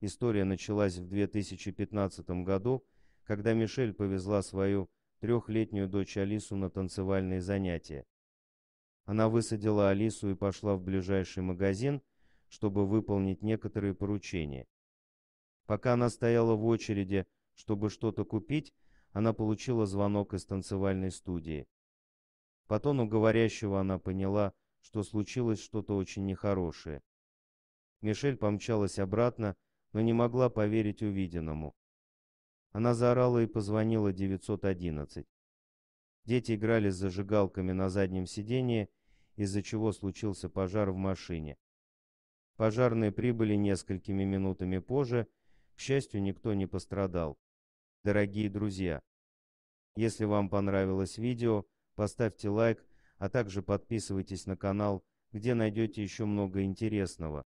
История началась в 2015 году, когда Мишель повезла свою трехлетнюю дочь Алису на танцевальные занятия. Она высадила Алису и пошла в ближайший магазин, чтобы выполнить некоторые поручения. Пока она стояла в очереди, чтобы что-то купить, она получила звонок из танцевальной студии. По тону говорящего она поняла, что случилось что-то очень нехорошее. Мишель помчалась обратно но не могла поверить увиденному. Она заорала и позвонила 911. Дети играли с зажигалками на заднем сидении, из-за чего случился пожар в машине. Пожарные прибыли несколькими минутами позже, к счастью, никто не пострадал. Дорогие друзья, если вам понравилось видео, поставьте лайк, а также подписывайтесь на канал, где найдете еще много интересного.